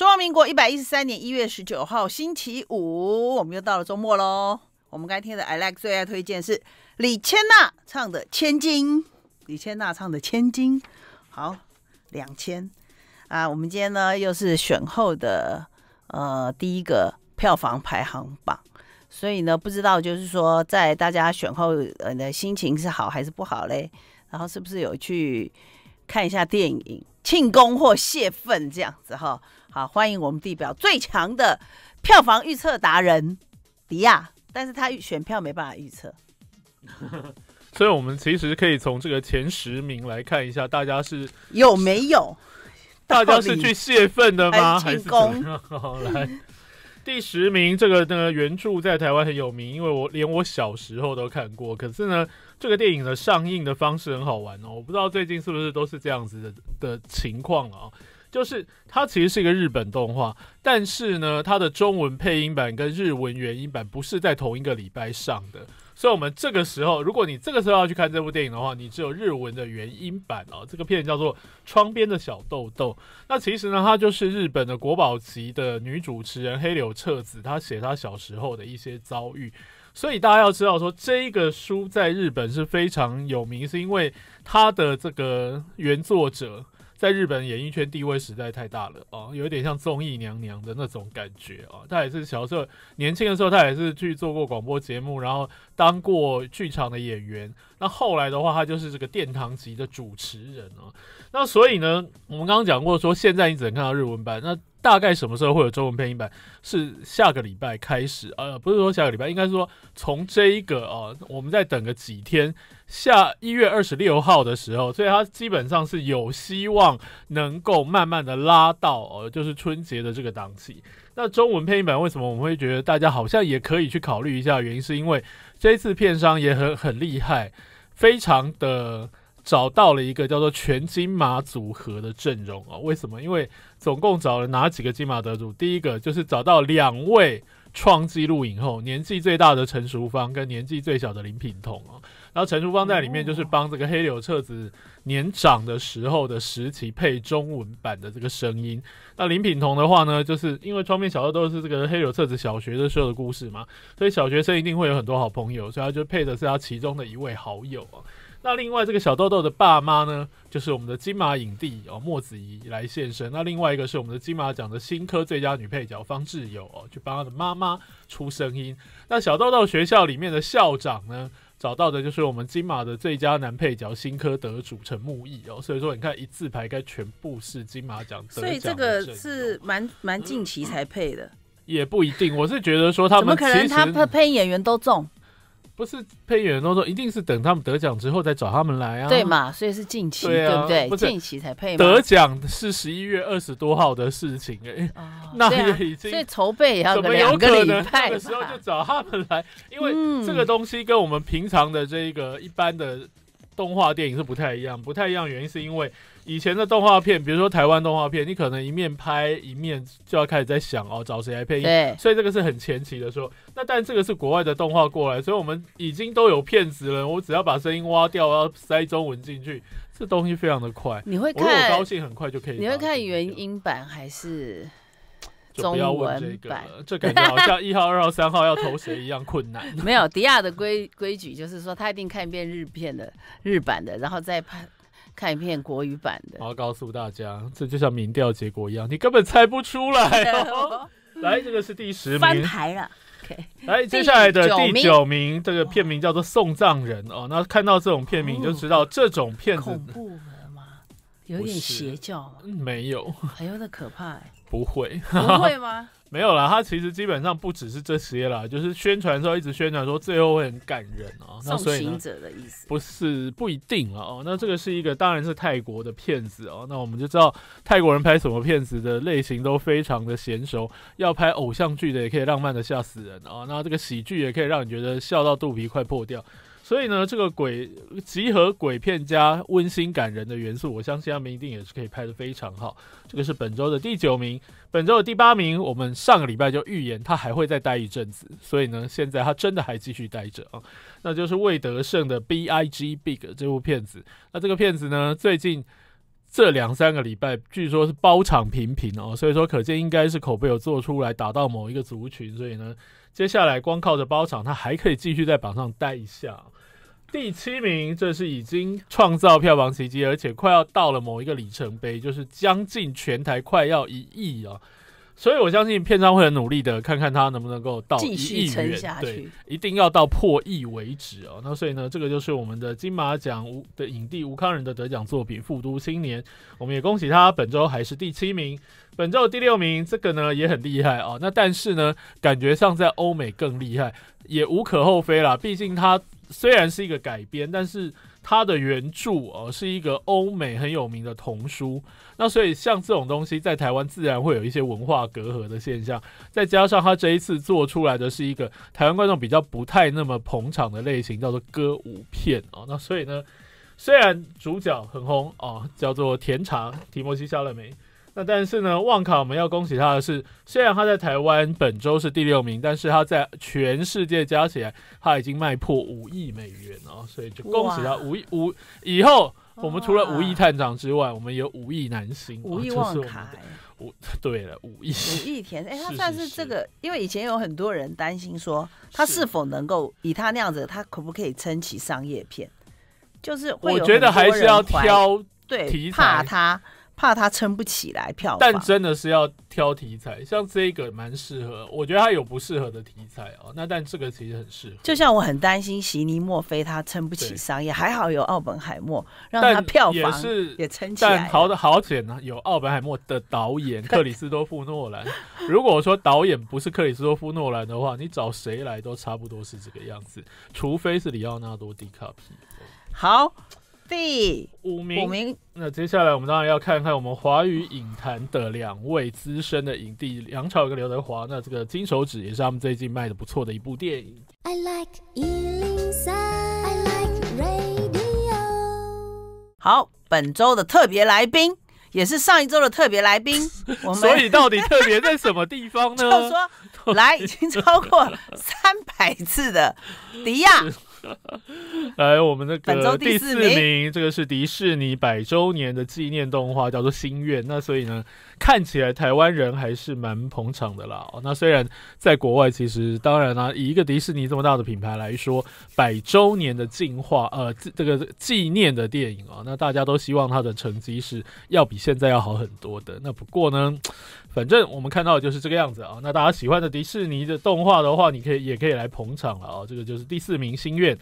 中华民国一百一十三年一月十九号星期五，我们又到了周末喽。我们今听的 Alex 最爱推荐是李千娜唱的《千金》，李千娜唱的《千金》。好，两千啊！我们今天呢又是选后的呃第一个票房排行榜，所以呢不知道就是说在大家选后呃的心情是好还是不好嘞？然后是不是有去看一下电影庆功或泄愤这样子哈？好，欢迎我们地表最强的票房预测达人迪亚，但是他选票没办法预测，所以我们其实可以从这个前十名来看一下，大家是有没有？大家是去泄愤的吗？进攻。来，第十名这个呢原著在台湾很有名，因为我连我小时候都看过。可是呢，这个电影的上映的方式很好玩哦，我不知道最近是不是都是这样子的的情况了啊。就是它其实是一个日本动画，但是呢，它的中文配音版跟日文原音版不是在同一个礼拜上的，所以，我们这个时候，如果你这个时候要去看这部电影的话，你只有日文的原音版哦。这个片叫做《窗边的小豆豆》，那其实呢，它就是日本的国宝级的女主持人黑柳彻子，她写她小时候的一些遭遇。所以大家要知道说，这个书在日本是非常有名，是因为它的这个原作者。在日本演艺圈地位实在太大了啊，有点像综艺娘娘的那种感觉啊。他也是小时候年轻的时候，他也是去做过广播节目，然后当过剧场的演员。那后来的话，他就是这个殿堂级的主持人哦。那所以呢，我们刚刚讲过说，现在你只能看到日文版。那大概什么时候会有中文配音版？是下个礼拜开始？呃，不是说下个礼拜，应该说从这一个啊，我们再等个几天。下一月二十六号的时候，所以它基本上是有希望能够慢慢的拉到，呃，就是春节的这个档期。那中文配音版为什么我们会觉得大家好像也可以去考虑一下？原因是因为这一次片商也很很厉害，非常的找到了一个叫做全金马组合的阵容啊。为什么？因为总共找了哪几个金马得主？第一个就是找到两位创纪录影后，年纪最大的陈淑芳跟年纪最小的林品彤啊。然后陈淑芳在里面就是帮这个黑柳彻子年长的时候的时期配中文版的这个声音。那林品彤的话呢，就是因为《窗边小豆豆》是这个黑柳彻子小学的时候的故事嘛，所以小学生一定会有很多好朋友，所以他就配的是他其中的一位好友啊。那另外这个小豆豆的爸妈呢，就是我们的金马影帝哦，莫子仪来现身。那另外一个是我们的金马奖的新科最佳女配角方志友哦，去帮他的妈妈出声音。那小豆豆学校里面的校长呢？找到的就是我们金马的最佳男配角新科得主陈木易哦，所以说你看一字牌该全部是金马奖得所以这个是蛮蛮近期才配的，也不一定，我是觉得说他们怎么可能他他配演员都中。不是配演员都说，一定是等他们得奖之后再找他们来啊。对嘛，所以是近期，对不对？近期才配。得奖是十一月二十多号的事情，哎，那也已经，所以筹备要两个礼拜个时候就找他们来，因为这个东西跟我们平常的这个一般的。动画电影是不太一样，不太一样，原因是因为以前的动画片，比如说台湾动画片，你可能一面拍一面就要开始在想哦，找谁来配音，所以这个是很前期的说。那但这个是国外的动画过来，所以我们已经都有片子了，我只要把声音挖掉，要塞中文进去，这东西非常的快。你会看，我有高兴，很快就可以。你会看原音版还是？中文版，这個、感觉好像一号、二号、三号要投谁一样困难。没有迪亚的规规矩就是说，他一定看一遍日片的日版的，然后再看看一遍国语版的。我要告诉大家，这就像民调结果一样，你根本猜不出来。来，这个是第十名，翻牌了。Okay, 来，接下来的第九名，这个片名叫做《送葬人》哦。那看到这种片名，你就知道这种片恐怖吗？有点邪教，没有，有点可怕。不会，不会吗？没有啦，他其实基本上不只是这些啦，就是宣传的时候一直宣传说最后会很感人哦。送行者的意思不是不一定了哦。那这个是一个当然是泰国的片子哦，那我们就知道泰国人拍什么片子的类型都非常的娴熟，要拍偶像剧的也可以浪漫的吓死人啊，那这个喜剧也可以让你觉得笑到肚皮快破掉。所以呢，这个鬼集合鬼片加温馨感人的元素，我相信他们一定也是可以拍的非常好。这个是本周的第九名，本周的第八名。我们上个礼拜就预言他还会再待一阵子，所以呢，现在他真的还继续待着啊。那就是魏德胜的《B I G Big》这部片子。那这个片子呢，最近这两三个礼拜，据说是包场频频哦，所以说可见应该是口碑有做出来，打到某一个族群。所以呢，接下来光靠着包场，他还可以继续在榜上待一下。第七名，这是已经创造票房奇迹，而且快要到了某一个里程碑，就是将近全台快要一亿啊！所以我相信片商会很努力的，看看它能不能够到一亿元，对，一定要到破亿为止啊！那所以呢，这个就是我们的金马奖吴的影帝吴康仁的得奖作品《复都青年》，我们也恭喜他本周还是第七名，本周第六名，这个呢也很厉害啊！那但是呢，感觉上在欧美更厉害，也无可厚非啦，毕竟他。虽然是一个改编，但是它的原著哦是一个欧美很有名的童书，那所以像这种东西在台湾自然会有一些文化隔阂的现象，再加上他这一次做出来的是一个台湾观众比较不太那么捧场的类型，叫做歌舞片啊，那所以呢，虽然主角很红啊，叫做甜茶提莫西夏勒梅。那但是呢，旺卡我们要恭喜他的是，虽然他在台湾本周是第六名，但是他在全世界加起来，他已经卖破五亿美元哦，所以就恭喜他五亿五。以后我们除了五亿探长之外，我们有五亿男星，五亿，我们五。对了，五亿五亿甜，哎，他算是这个，因为以前有很多人担心说，他是否能够以他那样子，他可不可以撑起商业片？就是我觉得还是要挑对题材。怕他撑不起来票，但真的是要挑题材，像这个蛮适合，我觉得他有不适合的题材哦。那但这个其实很适合，就像我很担心席尼莫菲他撑不起商业，还好有奥本海默让他票房也撑起来。好的，好点呢，有奥本海默的导演克里斯多夫诺兰。如果说导演不是克里斯多夫诺兰的话，你找谁来都差不多是这个样子，除非是里奥纳多迪卡皮。好。第五名，那接下来我们当然要看看我们华语影坛的两位资深的影帝梁朝伟跟刘德华。那这个《金手指》也是他们最近卖的不错的一部电影。I like 103, I like radio。好，本周的特别来宾，也是上一周的特别来宾。所以到底特别在什么地方呢？就说来已经超过三百次的迪亚。来，我们那个第四名，这个是迪士尼百周年的纪念动画，叫做《心愿》。那所以呢，看起来台湾人还是蛮捧场的啦。那虽然在国外，其实当然啦，以一个迪士尼这么大的品牌来说，百周年的进化，呃，这个纪念的电影啊，那大家都希望它的成绩是要比现在要好很多的。那不过呢。反正我们看到就是这个样子啊。那大家喜欢的迪士尼的动画的话，你可以也可以来捧场了啊。这个就是第四名心愿，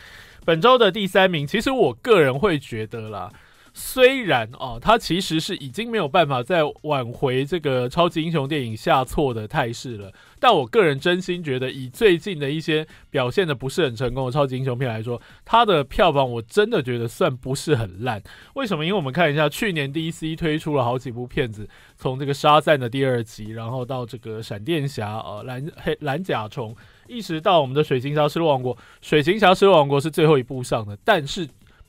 本周的第三名。其实我个人会觉得啦。虽然啊，它其实是已经没有办法再挽回这个超级英雄电影下挫的态势了。但我个人真心觉得，以最近的一些表现的不是很成功的超级英雄片来说，它的票房我真的觉得算不是很烂。为什么？因为我们看一下，去年 DC 推出了好几部片子，从这个沙赞的第二集，然后到这个闪电侠啊、蓝黑蓝甲虫，一直到我们的《水行侠失落王国》，《水行侠失落王国》是最后一部上的，但是。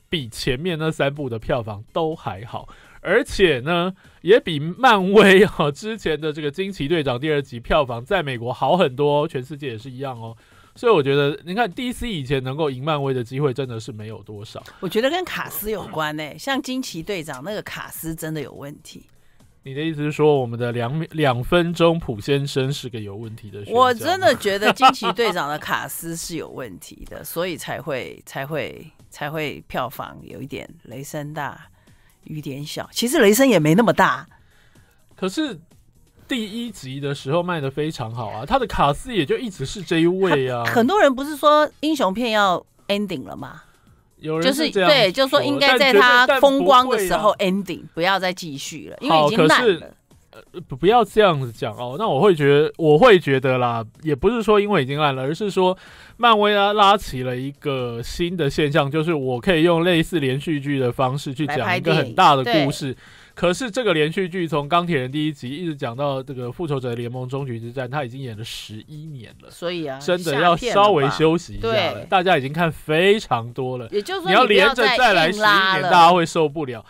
比前面那三部的票房都还好，而且呢，也比漫威哈之前的这个惊奇队长第二集票房在美国好很多，全世界也是一样哦。所以我觉得，你看 DC 以前能够赢漫威的机会真的是没有多少。我觉得跟卡斯有关呢，像惊奇队长那个卡斯真的有问题。你的意思是说，我们的两两分钟普先生是个有问题的？我真的觉得惊奇队长的卡斯是有问题的，所以才会才会才会票房有一点雷声大雨点小。其实雷声也没那么大，可是第一集的时候卖的非常好啊。他的卡斯也就一直是这一位啊。很多人不是说英雄片要 ending 了吗？有人就是对，就说应该在他风光的时候 ending，不要再继续了，因为已经烂了。呃，不不要这样子讲哦，那我会觉我会觉得啦，也不是说因为已经烂了，而是说漫威啊拉起了一个新的现象，就是我可以用类似连续剧的方式去讲一个很大的故事。可是这个连续剧从钢铁人第一集一直讲到这个复仇者联盟终局之战，他已经演了十一年了，所以啊，真的要稍微休息一下了。大家已经看非常多了，也就是说你要连着再来十一年，大家会受不了。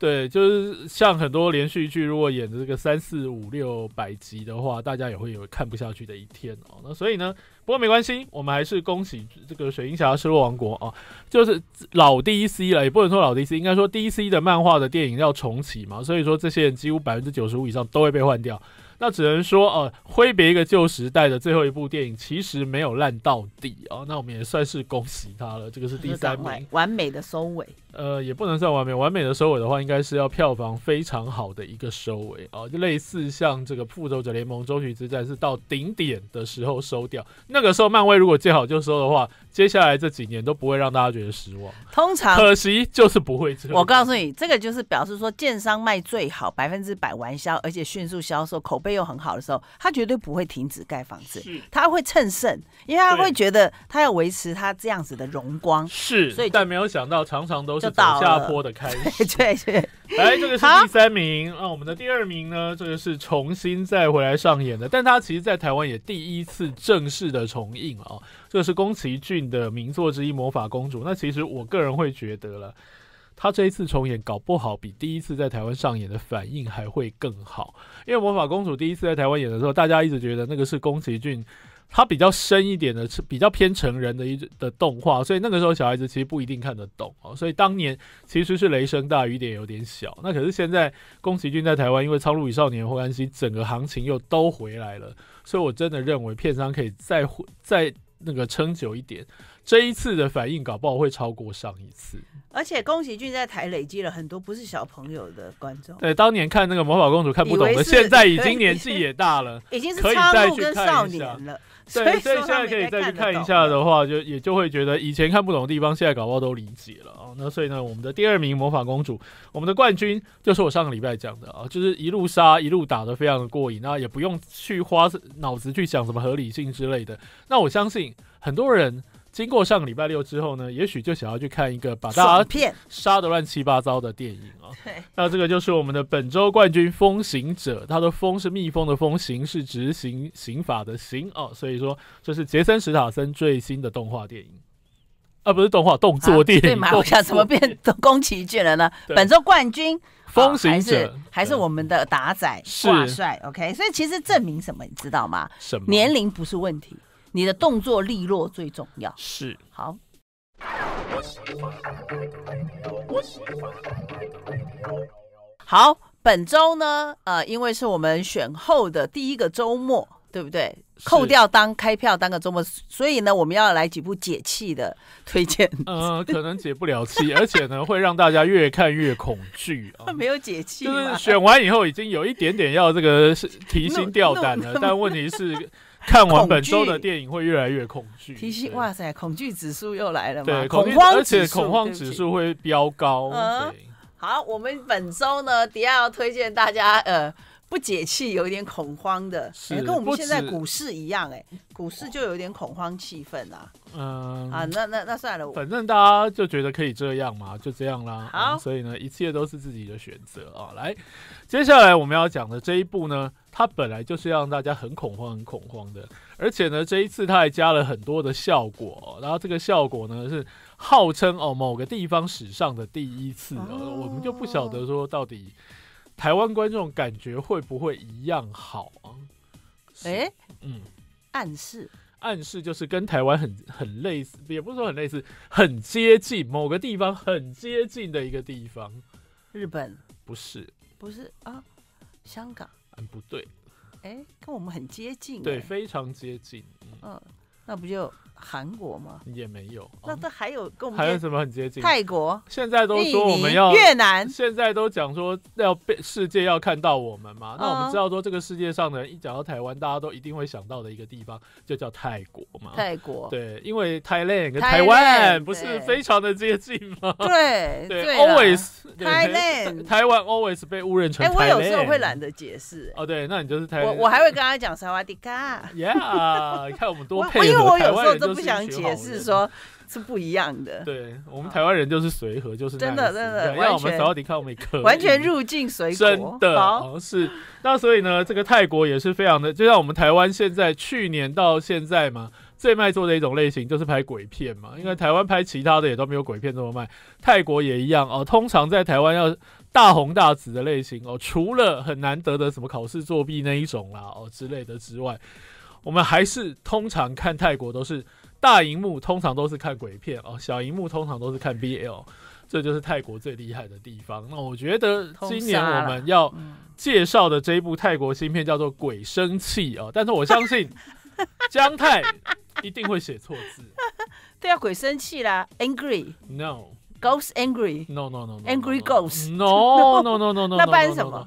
对，就是像很多连续剧，如果演这个三四五六百集的话，大家也会有看不下去的一天哦。那所以呢，不过没关系，我们还是恭喜这个《水银侠失落王国》啊，就是老 DC 了，也不能说老 DC，应该说 DC 的漫画的电影要重启嘛。所以说，这些人几乎百分之九十五以上都会被换掉。那只能说，呃，挥别一个旧时代的最后一部电影，其实没有烂到底啊。那我们也算是恭喜他了。这个是第三名，完美的收尾。呃，也不能算完美。完美的收尾的话，应该是要票房非常好的一个收尾啊，就类似像这个《复仇者联盟：终局之战》是到顶点的时候收掉。那个时候，漫威如果见好就收的话，接下来这几年都不会让大家觉得失望。通常，可惜就是不会。我告诉你，这个就是表示说，建商卖最好，百分之百完销，而且迅速销售，口碑。没有很好的时候，他绝对不会停止盖房子，他会趁胜，因为他会觉得他要维持他这样子的荣光。是，所以但没有想到，常常都是倒下坡的开始。对对，来，这个是第三名，那我们的第二名呢？这个是重新再回来上演的，但他其实在台湾也第一次正式的重映哦。这个是宫崎骏的名作之一《魔法公主》，那其实我个人会觉得了。他这一次重演，搞不好比第一次在台湾上演的反应还会更好，因为魔法公主第一次在台湾演的时候，大家一直觉得那个是宫崎骏，他比较深一点的，是比较偏成人的一的动画，所以那个时候小孩子其实不一定看得懂哦。所以当年其实是雷声大雨点有点小，那可是现在宫崎骏在台湾，因为《苍鹭与少年》或安西》，整个行情又都回来了，所以我真的认为片商可以再再那个撑久一点。这一次的反应，搞不好会超过上一次。而且，宫崎骏在台累积了很多不是小朋友的观众。对，当年看那个魔法公主看不懂，的，现在已经年纪也大了，已经是超跟少年了。所以，所以现在可以再去看一下的话，就也就会觉得以前看不懂的地方，现在搞不好都理解了啊。那所以呢，我们的第二名魔法公主，我们的冠军就是我上个礼拜讲的啊，就是一路杀一路打的，非常的过瘾那也不用去花脑子去想什么合理性之类的。那我相信很多人。经过上个礼拜六之后呢，也许就想要去看一个把大家杀的乱七八糟的电影啊。对，那这个就是我们的本周冠军《风行者》，他的“风”是蜜蜂的“风”，“行”是执行刑法的“行”哦。所以说，这是杰森·史塔森最新的动画电影啊，不是动画动作电影对嘛？我想怎么变成宫崎骏了呢？本周冠军《风行者》还是我们的达仔挂帅。OK，所以其实证明什么，你知道吗？什么年龄不是问题？你的动作利落最重要。是。好。好，本周呢，呃，因为是我们选后的第一个周末，对不对？扣掉当开票当个周末，所以呢，我们要来几部解气的推荐。呃，可能解不了气，而且呢，会让大家越看越恐惧啊。没有解气。选完以后已经有一点点要这个提心吊胆了，但问题是。看完本周的电影会越来越恐惧。提醒哇塞，恐惧指数又来了，对，恐慌，而且恐慌指数会飙高。好，我们本周呢，迪亚要推荐大家呃。不解气，有一点恐慌的，是、跟我们现在股市一样，哎，股市就有点恐慌气氛啊。嗯啊，那那那算了，反正大家就觉得可以这样嘛，就这样啦。好，所以呢，一切都是自己的选择啊。来，接下来我们要讲的这一步呢，它本来就是让大家很恐慌、很恐慌的，而且呢，这一次它还加了很多的效果，然后这个效果呢是号称哦某个地方史上的第一次，我们就不晓得说到底。台湾观众感觉会不会一样好啊？哎，嗯，暗示暗示就是跟台湾很很类似，也不是说很类似，很接近某个地方，很接近的一个地方。日本不是不是啊，香港啊不对，哎，跟我们很接近，对，非常接近。嗯，那不就？韩国吗？也没有。那这还有跟我们还有什么很接近？泰国。现在都说我们要越南。现在都讲说要被世界要看到我们嘛。那我们知道说这个世界上呢，一讲到台湾，大家都一定会想到的一个地方就叫泰国嘛。泰国。对，因为 Thailand 跟台湾不是非常的接近吗？对对，always 台湾 台湾 always 被误认成。哎，我有时候会懒得解释。哦，对，那你就是台湾。我我还会跟他讲萨瓦迪卡。Yeah，你看我们多配合。不想解释，说是不一样的。对我们台湾人就是随和，就是真的真的。让我们到底看我们完全入境随国，真的哦是。那所以呢，这个泰国也是非常的，就像我们台湾现在去年到现在嘛，最卖座的一种类型就是拍鬼片嘛。因为台湾拍其他的也都没有鬼片这么卖，泰国也一样哦。通常在台湾要大红大紫的类型哦，除了很难得的什么考试作弊那一种啦哦之类的之外，我们还是通常看泰国都是。大荧幕通常都是看鬼片哦，小荧幕通常都是看 BL，这就是泰国最厉害的地方。那我觉得今年我们要介绍的这一部泰国新片叫做《鬼生气》哦，但是我相信 姜泰一定会写错字，对啊，鬼生气啦，angry no，ghost angry no no no angry ghost no no no no no，那班什么？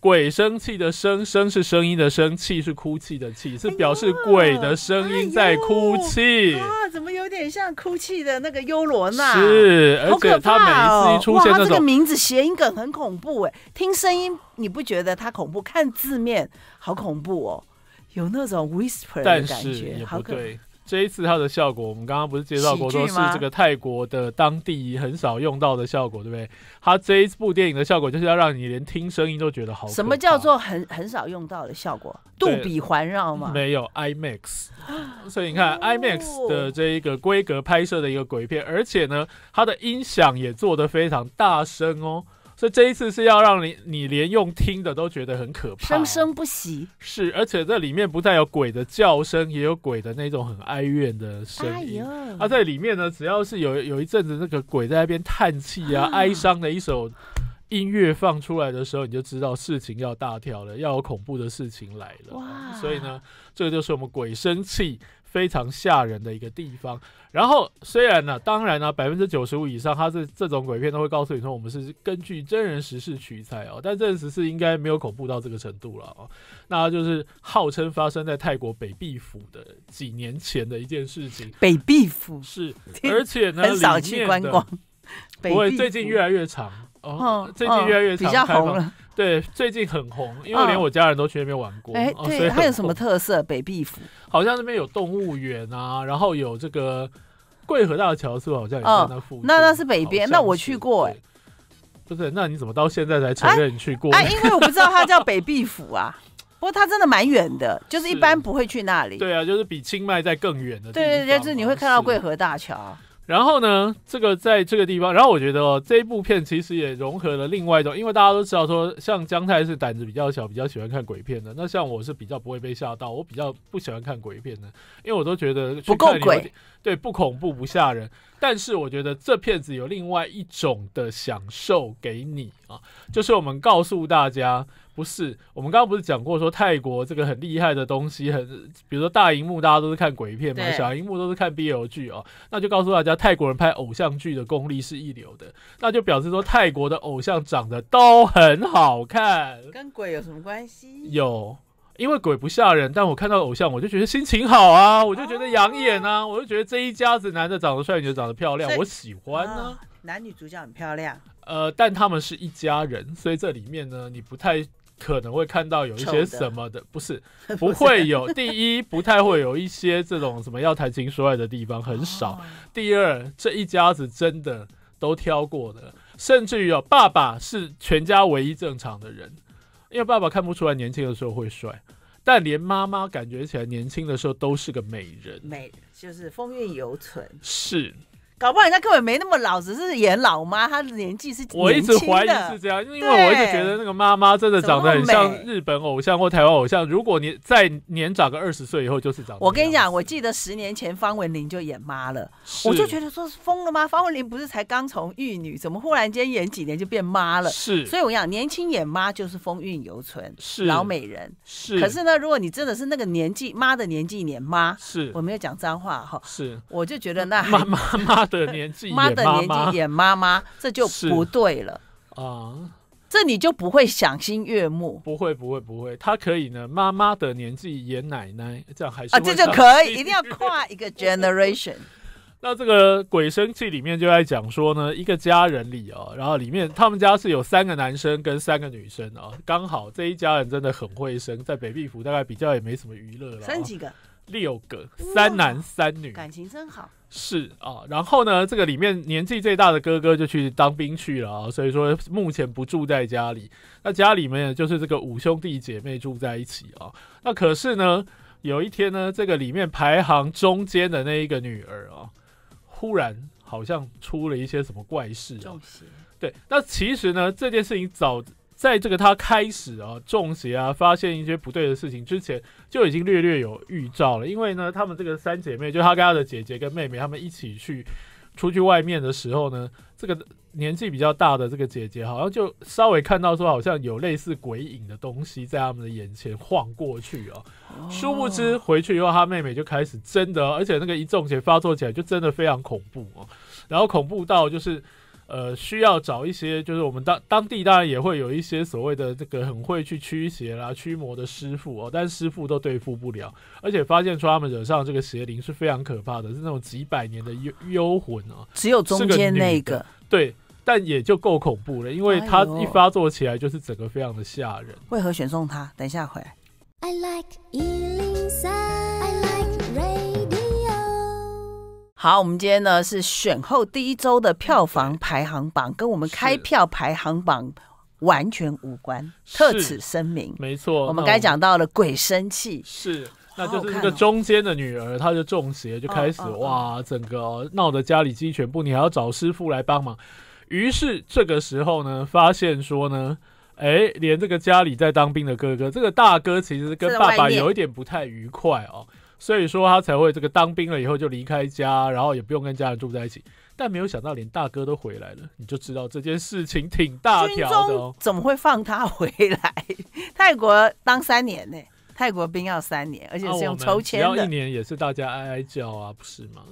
鬼生气的声，声是声音的声，气是哭泣的气，是表示鬼的声音在哭泣啊！怎么有点像哭泣的那个幽罗娜？是，而且他每一次一出哦！哇，这个名字谐音梗很恐怖哎，听声音你不觉得它恐怖？看字面好恐怖哦，有那种 whisper 的感觉，好可这一次它的效果，我们刚刚不是介绍过，说是这个泰国的当地很少用到的效果，对不对？它这一部电影的效果就是要让你连听声音都觉得好。什么叫做很很少用到的效果？杜比环绕吗？没有 IMAX，所以你看 IMAX 的这一个规格拍摄的一个鬼片，而且呢，它的音响也做得非常大声哦。所以这一次是要让你，你连用听的都觉得很可怕，生生不息。是，而且这里面不但有鬼的叫声，也有鬼的那种很哀怨的声音。他在里面呢，只要是有有一阵子那个鬼在那边叹气啊、哀伤的一首音乐放出来的时候，你就知道事情要大跳了，要有恐怖的事情来了。所以呢，这个就是我们鬼生气。非常吓人的一个地方。然后虽然呢，当然呢，百分之九十五以上，它是这种鬼片都会告诉你说，我们是根据真人实事取材哦。但真实是应该没有恐怖到这个程度了哦。那就是号称发生在泰国北壁府的几年前的一件事情。北壁府是，而且呢，很少去观光。不会，最近越来越长哦，最近越来越长，比较红了。对，最近很红，因为连我家人都去那边玩过。哎，对，它有什么特色？北壁府好像那边有动物园啊，然后有这个桂河大桥，是吧？好像也在那附近。那那是北边，那我去过哎，不是，那你怎么到现在才承认去过？啊，因为我不知道它叫北壁府啊。不过它真的蛮远的，就是一般不会去那里。对啊，就是比清迈在更远的。对对对，就是你会看到桂河大桥。然后呢，这个在这个地方，然后我觉得这一部片其实也融合了另外一种，因为大家都知道说，像姜太是胆子比较小，比较喜欢看鬼片的，那像我是比较不会被吓到，我比较不喜欢看鬼片的，因为我都觉得不够鬼，对，不恐怖不吓人。但是我觉得这片子有另外一种的享受给你啊，就是我们告诉大家。不是，我们刚刚不是讲过说泰国这个很厉害的东西，很比如说大荧幕大家都是看鬼片嘛，小荧幕都是看 BL 剧哦，那就告诉大家泰国人拍偶像剧的功力是一流的，那就表示说泰国的偶像长得都很好看，跟鬼有什么关系？有，因为鬼不吓人，但我看到偶像我就觉得心情好啊，我就觉得养眼啊，我就觉得这一家子男的长得帅，女的长得漂亮，我喜欢呢。男女主角很漂亮，呃，但他们是一家人，所以这里面呢，你不太。可能会看到有一些什么的，不是 不会有。第一，不太会有一些这种什么要谈情说爱的地方很少。第二，这一家子真的都挑过的，甚至于哦，爸爸是全家唯一正常的人，因为爸爸看不出来年轻的时候会帅，但连妈妈感觉起来年轻的时候都是个美人，美就是风韵犹存，是。搞不好人家根本没那么老，只是演老妈。她的年纪是，我一直怀疑是这样，因为我一直觉得那个妈妈真的长得很像日本偶像或台湾偶像。如果你再年长个二十岁以后，就是长。我跟你讲，我记得十年前方文琳就演妈了，我就觉得说是疯了吗？方文琳不是才刚从玉女，怎么忽然间演几年就变妈了？是。所以我想，年轻演妈就是风韵犹存，是老美人。是。可是呢，如果你真的是那个年纪妈的年纪演妈，是，我没有讲脏话哈。是。我就觉得那妈妈妈。的年纪演妈妈，这就不对了啊！这你就不会赏心悦目。不会，不会，不会，他可以呢。妈妈的年纪演奶奶，这样还是啊，这就可以，一定要跨一个 generation。那这个《鬼生气》里面就在讲说呢，一个家人里哦，然后里面他们家是有三个男生跟三个女生啊，刚好这一家人真的很会生，在北壁府大概比较也没什么娱乐了，生几个？六个三男三女，感情真好。是啊，然后呢，这个里面年纪最大的哥哥就去当兵去了啊，所以说目前不住在家里。那家里面就是这个五兄弟姐妹住在一起啊。那可是呢，有一天呢，这个里面排行中间的那一个女儿啊，忽然好像出了一些什么怪事。啊。对，那其实呢，这件事情早。在这个他开始啊中邪啊发现一些不对的事情之前就已经略略有预兆了，因为呢他们这个三姐妹就他跟他的姐姐跟妹妹他们一起去出去外面的时候呢，这个年纪比较大的这个姐姐好像就稍微看到说好像有类似鬼影的东西在他们的眼前晃过去啊，殊不知回去以后他妹妹就开始真的，而且那个一中邪发作起来就真的非常恐怖啊，然后恐怖到就是。呃，需要找一些，就是我们当当地当然也会有一些所谓的这个很会去驱邪啦、驱魔的师傅哦，但师傅都对付不了，而且发现出他们惹上这个邪灵是非常可怕的，是那种几百年的幽幽魂啊，只有中间那个，对，但也就够恐怖了，因为他一发作起来就是整个非常的吓人。为何选中他？等一下回来。好，我们今天呢是选后第一周的票房排行榜，跟我们开票排行榜完全无关，特此声明。没错，我们刚讲到了《鬼生气》，是，那就是一个中间的女儿，她就中邪，就开始哇，整个闹得家里鸡犬不宁，还要找师傅来帮忙。于是这个时候呢，发现说呢，哎，连这个家里在当兵的哥哥，这个大哥其实跟爸爸有一点不太愉快哦。所以说他才会这个当兵了以后就离开家，然后也不用跟家人住在一起。但没有想到连大哥都回来了，你就知道这件事情挺大条的。怎么会放他回来？泰国当三年呢？泰国兵要三年，而且是用筹钱，一年也是大家哀哀叫啊，不是吗？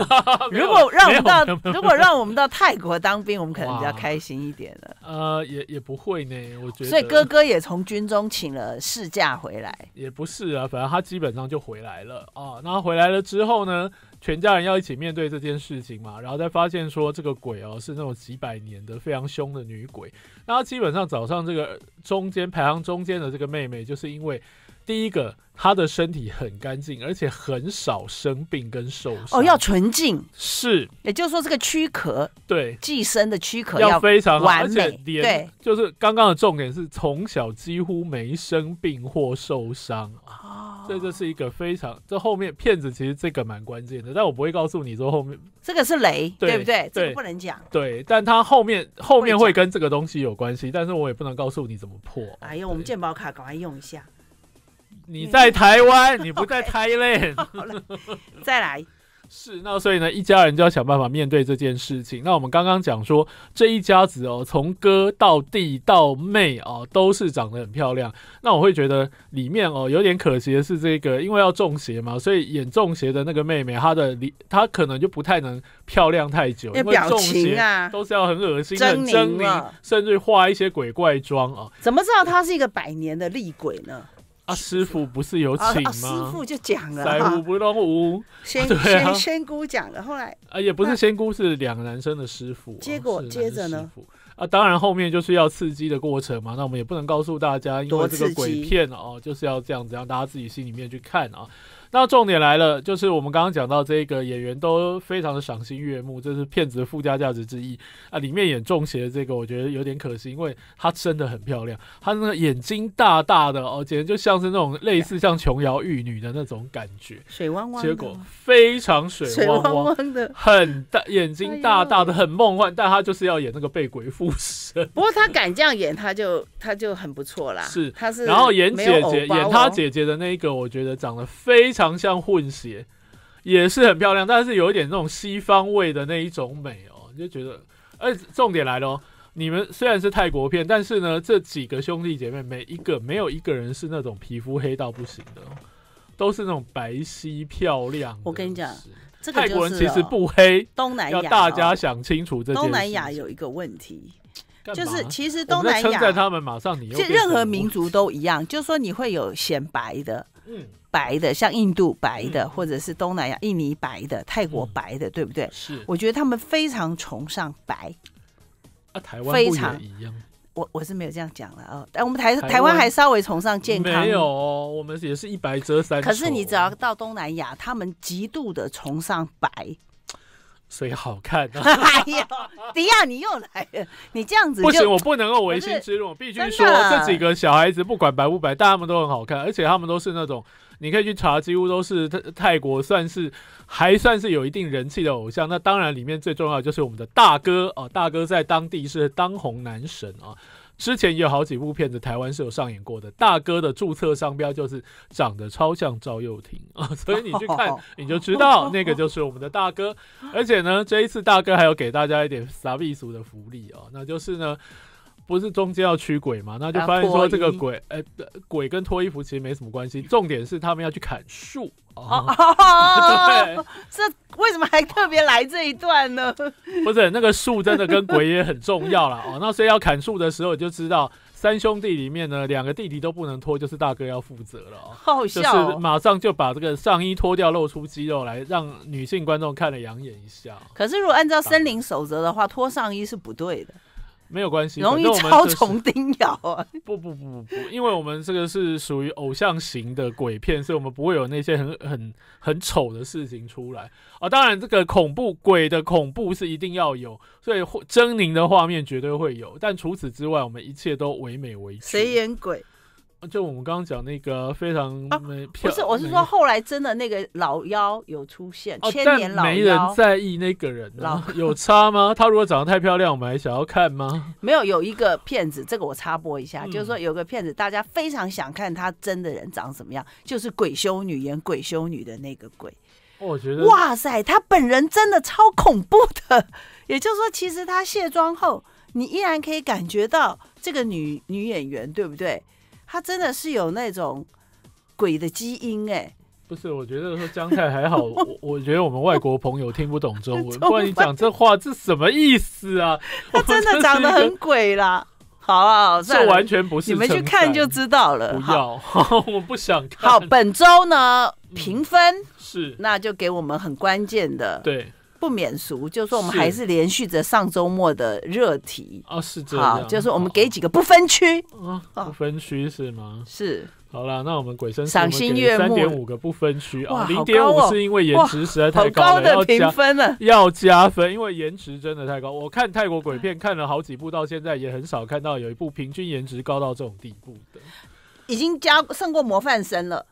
如果让我们到，如果让我们到泰国当兵，我们可能比较 开心一点了。呃，也也不会呢，我觉得。所以哥哥也从军中请了事假回来。也不是啊，反正他基本上就回来了啊。那回来了之后呢，全家人要一起面对这件事情嘛，然后再发现说这个鬼哦，是那种几百年的非常凶的女鬼。那基本上早上这个中间排行中间的这个妹妹，就是因为。第一个，他的身体很干净，而且很少生病跟受伤。哦，要纯净。是，也就是说这个躯壳，对，寄生的躯壳要非常完美。对，就是刚刚的重点是从小几乎没生病或受伤啊，这就是一个非常这后面骗子其实这个蛮关键的，但我不会告诉你说后面这个是雷，对不对？这个不能讲。对，但他后面后面会跟这个东西有关系，但是我也不能告诉你怎么破。哎呀，我们鉴宝卡赶快用一下。你在台湾，你不在 Thailand。好了，再来。是，那所以呢，一家人就要想办法面对这件事情。那我们刚刚讲说，这一家子哦，从哥到弟到妹哦，都是长得很漂亮。那我会觉得里面哦，有点可惜的是，这个因为要中邪嘛，所以演中邪的那个妹妹，她的她可能就不太能漂亮太久，因为中邪都是要很恶心、很狰狞，甚至画一些鬼怪妆啊。怎么知道她是一个百年的厉鬼呢？啊，师傅不是有请吗？师傅就讲了不哈，仙仙仙姑讲了，后来啊也不是仙姑，是两男生的师傅，结果接着呢，啊，当然后面就是要刺激的过程嘛，那我们也不能告诉大家，因为这个鬼片哦，就是要这样子，让大家自己心里面去看啊。那重点来了，就是我们刚刚讲到这个演员都非常的赏心悦目，这是片子的附加价值之一啊。里面演中邪的这个，我觉得有点可惜，因为她真的很漂亮，她那个眼睛大大的哦，简直就像是那种类似像琼瑶玉女的那种感觉，水汪汪。结果非常水汪汪的，很大眼睛大大的，很梦幻。但她就是要演那个被鬼附身，不过她敢这样演，她就她就很不错啦。是，她是然后演姐姐，演她姐姐的那一个，我觉得长得非常。常像混血也是很漂亮，但是有一点那种西方味的那一种美哦，就觉得，哎，重点来了哦，你们虽然是泰国片，但是呢，这几个兄弟姐妹每一个没有一个人是那种皮肤黑到不行的，都是那种白皙漂亮。我跟你讲，泰国人其实不黑，东南亚要大家想清楚，这东南亚有一个问题，就是其实东南亚，在他们马上你任何民族都一样，就是说你会有显白的，嗯。白的像印度白的，或者是东南亚印尼白的、泰国白的，对不对？是，我觉得他们非常崇尚白。啊，台湾非常一样。我我是没有这样讲了啊，但我们台台湾还稍微崇尚健康。没有，我们也是一白遮三。可是你只要到东南亚，他们极度的崇尚白，所以好看。哎呀，迪亚你又来了，你这样子不行，我不能够违心之论，必须说这几个小孩子不管白不白，但他们都很好看，而且他们都是那种。你可以去查，几乎都是泰泰国算是还算是有一定人气的偶像。那当然，里面最重要就是我们的大哥啊！大哥在当地是当红男神啊！之前也有好几部片子，台湾是有上演过的。大哥的注册商标就是长得超像赵又廷啊，所以你去看 你就知道那个就是我们的大哥。而且呢，这一次大哥还有给大家一点傻逼俗的福利啊，那就是呢。不是中间要驱鬼吗？那就发现说这个鬼，呃鬼跟脱衣服其实没什么关系。重点是他们要去砍树哦，这为什么还特别来这一段呢？不是那个树真的跟鬼也很重要了哦。那所以要砍树的时候，就知道三兄弟里面呢，两个弟弟都不能脱，就是大哥要负责了。哦。好笑，就是马上就把这个上衣脱掉，露出肌肉来，让女性观众看了养眼一下。可是如果按照森林守则的话，脱上衣是不对的。没有关系，容易超虫叮咬啊！不不不不，不，因为我们这个是属于偶像型的鬼片，所以我们不会有那些很很很丑的事情出来啊。当然，这个恐怖鬼的恐怖是一定要有，所以狰狞的画面绝对会有。但除此之外，我们一切都唯美唯谁演鬼？就我们刚刚讲那个非常美，不是，我是说后来真的那个老妖有出现，千年老妖，没人在意那个人，有差吗？他如果长得太漂亮，我们还想要看吗？没有，有一个骗子，这个我插播一下，就是说有个骗子，大家非常想看他真的人长什么样，就是鬼修女演鬼修女的那个鬼，我觉得哇塞，他本人真的超恐怖的。也就是说，其实他卸妆后，你依然可以感觉到这个女女演员，对不对？他真的是有那种鬼的基因哎！不是，我觉得说姜泰还好，我 我觉得我们外国朋友听不懂 中文，不然你讲这话是什么意思啊？他真的长得很鬼啦！好啊，这完全不是，你们去看就知道了。不要，我不想看。好，本周呢，评分是，那就给我们很关键的对。不免俗，就是说我们还是连续着上周末的热题啊，是这样，就是我们给几个不分区啊，不分区是吗？是，好了，那我们鬼神赏心悦目三点五个不分区啊，零点五是因为颜值实在太高了评分了，要加分，因为颜值真的太高。我看泰国鬼片看了好几部，到现在也很少看到有一部平均颜值高到这种地步的，已经加胜过模范生了。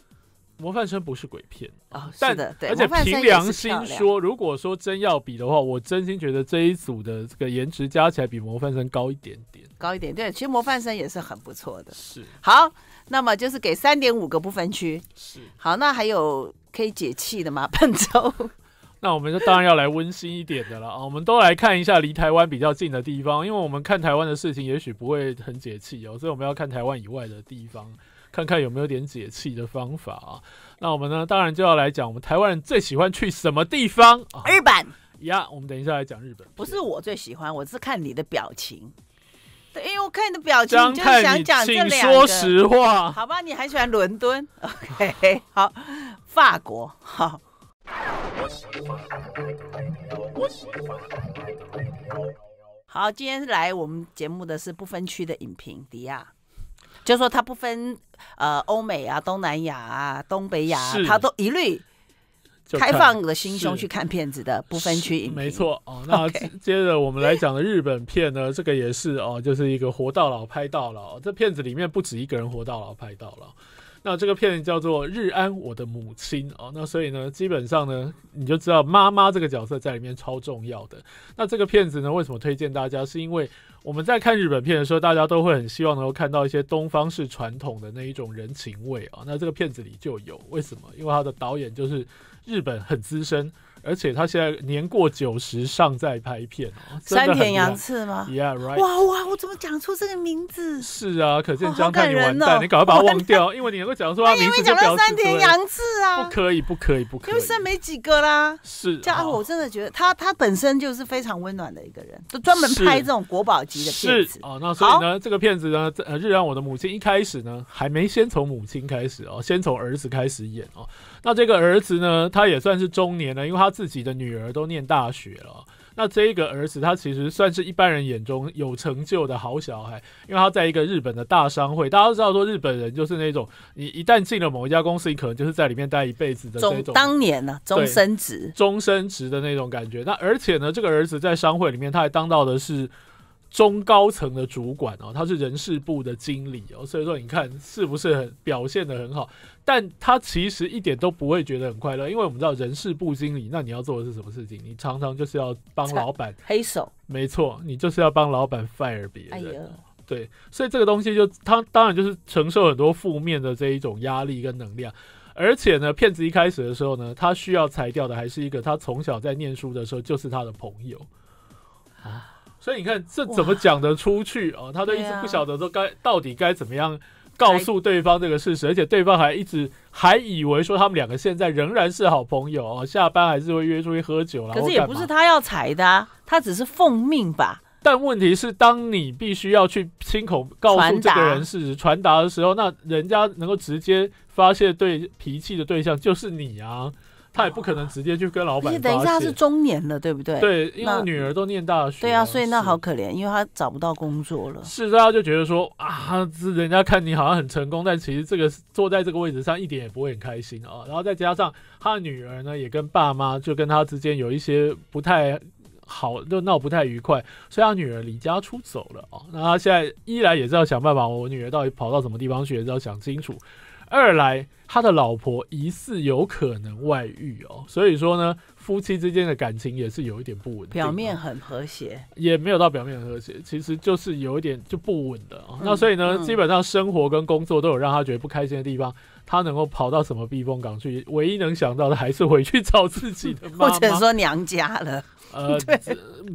模范生不是鬼片啊，是对。而且凭良心说，如果说真要比的话，我真心觉得这一组的这个颜值加起来比模范生高一点点，高一点。对，其实模范生也是很不错的。是好，那么就是给三点五个不分区。是好，那还有可以解气的吗？本周，那我们就当然要来温馨一点的了啊！我们都来看一下离台湾比较近的地方，因为我们看台湾的事情也许不会很解气哦，所以我们要看台湾以外的地方。看看有没有点解气的方法啊？那我们呢？当然就要来讲我们台湾人最喜欢去什么地方啊？日本呀！我们等一下来讲日本。不是我最喜欢，我是看你的表情。对，因为我看你的表情，就是想讲这两。请说实话。好吧，你还喜欢伦敦。OK，好，法国好。好，今天来我们节目的是不分区的影评迪亚。就说他不分，呃，欧美啊，东南亚啊，东北亚，他都一律开放的心胸去看片子的，不分区域。没错哦，那接着我们来讲的日本片呢，这个也是哦，就是一个活到老拍到老，这片子里面不止一个人活到老拍到老。那这个片子叫做《日安，我的母亲》啊，那所以呢，基本上呢，你就知道妈妈这个角色在里面超重要的。那这个片子呢，为什么推荐大家？是因为我们在看日本片的时候，大家都会很希望能够看到一些东方式传统的那一种人情味啊。那这个片子里就有，为什么？因为他的导演就是日本很资深。而且他现在年过九十尚在拍片三山田洋次吗？Yeah，right。哇哇，我怎么讲出这个名字？是啊，可见张丹，你完蛋，你赶快把它忘掉，因为你如果讲说，因为讲到山田洋次啊，不可以，不可以，不可以，就剩没几个啦。是，家伙，我真的觉得他他本身就是非常温暖的一个人，专门拍这种国宝级的片子哦。那所以呢，这个片子呢，《呃，日让我的母亲》一开始呢，还没先从母亲开始哦，先从儿子开始演哦。那这个儿子呢，他也算是中年了，因为他自己的女儿都念大学了。那这一个儿子，他其实算是一般人眼中有成就的好小孩，因为他在一个日本的大商会。大家都知道说，日本人就是那种，你一旦进了某一家公司，你可能就是在里面待一辈子的那种。当年呢，终身职，终身职的那种感觉。那而且呢，这个儿子在商会里面，他还当到的是。中高层的主管哦，他是人事部的经理哦，所以说你看是不是很表现的很好？但他其实一点都不会觉得很快乐，因为我们知道人事部经理，那你要做的是什么事情？你常常就是要帮老板黑手，没错，你就是要帮老板 fire 别人。对，所以这个东西就他当然就是承受很多负面的这一种压力跟能量。而且呢，骗子一开始的时候呢，他需要裁掉的还是一个他从小在念书的时候就是他的朋友啊。所以你看，这怎么讲得出去啊？他都一直不晓得，都该到底该怎么样告诉对方这个事实，而且对方还一直还以为说他们两个现在仍然是好朋友哦，下班还是会约出去喝酒。可是也不是他要踩的，他只是奉命吧。但问题是，当你必须要去亲口告诉这个人事实、传达的时候，那人家能够直接发泄对脾气的对象就是你啊。他也不可能直接就跟老板。等一下是中年了，对不对？对，因为女儿都念大学对啊，所以那好可怜，因为他找不到工作了。是，所以他就觉得说啊，是人家看你好像很成功，但其实这个坐在这个位置上一点也不会很开心啊。然后再加上他女儿呢，也跟爸妈就跟他之间有一些不太好，就闹不太愉快，所以他女儿离家出走了啊。那他现在一来也是要想办法，我女儿到底跑到什么地方去，也是要想清楚；二来。他的老婆疑似有可能外遇哦，所以说呢，夫妻之间的感情也是有一点不稳定。表面很和谐，也没有到表面很和谐，其实就是有一点就不稳的啊。那所以呢，基本上生活跟工作都有让他觉得不开心的地方。他能够跑到什么避风港去？唯一能想到的还是回去找自己的，或者说娘家了。呃，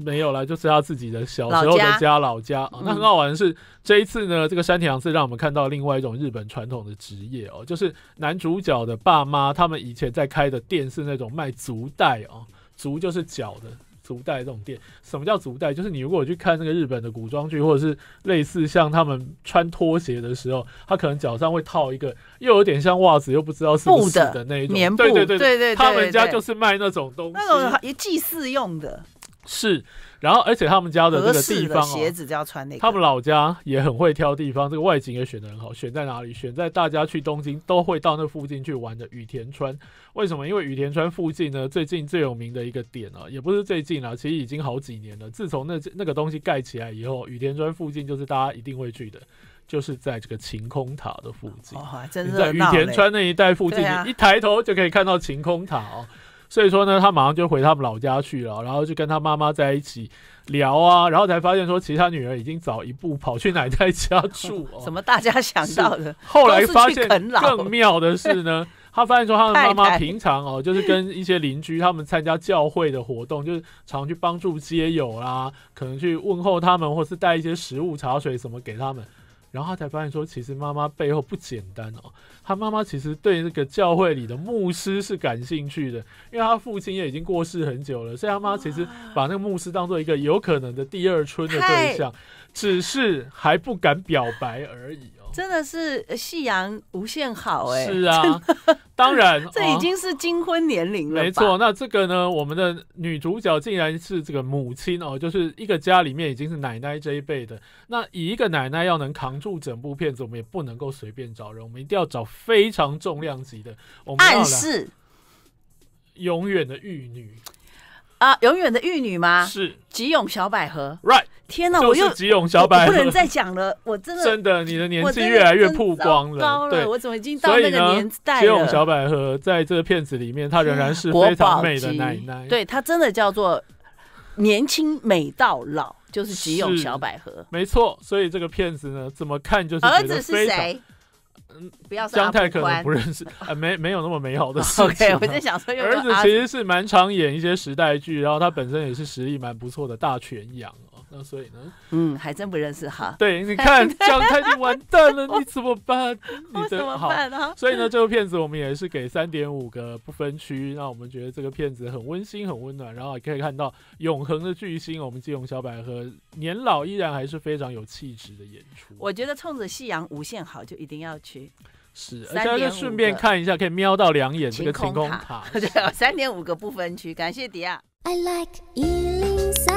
没有了，就是他自己的小时候的家，老家啊。那很好玩的是，这一次呢，这个山田洋次让我们看到另外一种日本传统的职业哦，就是男。男主角的爸妈，他们以前在开的店是那种卖足袋哦，足就是脚的足袋这种店。什么叫足袋？就是你如果去看那个日本的古装剧，或者是类似像他们穿拖鞋的时候，他可能脚上会套一个，又有点像袜子，又不知道是不是的那一种。棉布，对对对对对。他们家就是卖那种东西。那种祭祀用的。是。然后，而且他们家的那个地方哦，鞋子就要穿那个。他们老家也很会挑地方，这个外景也选的很好。选在哪里？选在大家去东京都会到那附近去玩的羽田川。为什么？因为羽田川附近呢，最近最有名的一个点啊，也不是最近啊，其实已经好几年了。自从那那个东西盖起来以后，羽田川附近就是大家一定会去的，就是在这个晴空塔的附近。哦，真你在羽田川那一带附近，一抬头就可以看到晴空塔哦。所以说呢，他马上就回他们老家去了，然后就跟他妈妈在一起聊啊，然后才发现说，其他女儿已经早一步跑去奶奶家住。什么大家想到的？后来发现更妙的是呢，他发现说，他的妈妈平常哦，就是跟一些邻居他们参加教会的活动，就是常去帮助街友啦，可能去问候他们，或是带一些食物、茶水什么给他们。然后他才发现说，其实妈妈背后不简单哦。他妈妈其实对那个教会里的牧师是感兴趣的，因为他父亲也已经过世很久了，所以他妈其实把那个牧师当做一个有可能的第二春的对象，只是还不敢表白而已。真的是夕阳无限好，哎，是啊，当然，这已经是金婚年龄了。没错，那这个呢，我们的女主角竟然是这个母亲哦，就是一个家里面已经是奶奶这一辈的。那以一个奶奶要能扛住整部片子，我们也不能够随便找人，我们一定要找非常重量级的。我们暗示，永远的玉女啊，永远的玉女吗？是吉永小百合，right。天哪！我又吉永小百合，不能再讲了。我真的真的，你的年纪越来越曝光了。对，我怎么已经到那个年代了？吉永小百合在这个片子里面，她仍然是非常美的奶奶。对她真的叫做年轻美到老，就是吉永小百合。没错，所以这个片子呢，怎么看就是儿子是谁？嗯，不要姜太可能不认识啊，没没有那么美好的 事情。我在想说，儿子其实是蛮常演一些时代剧，然后他本身也是实力蛮不错的大全羊。那所以呢？嗯，还真不认识哈。对，你看，讲台你完蛋了，你怎么办？你怎么办啊？所以呢，这个片子我们也是给三点五个不分区，让我们觉得这个片子很温馨、很温暖。然后也可以看到永恒的巨星，我们金庸小百合年老依然还是非常有气质的演出。我觉得冲着夕阳无限好，就一定要去。是，而且就顺便看一下，可以瞄到两眼这个晴空塔。对，三点五个不分区，感谢迪亚。I like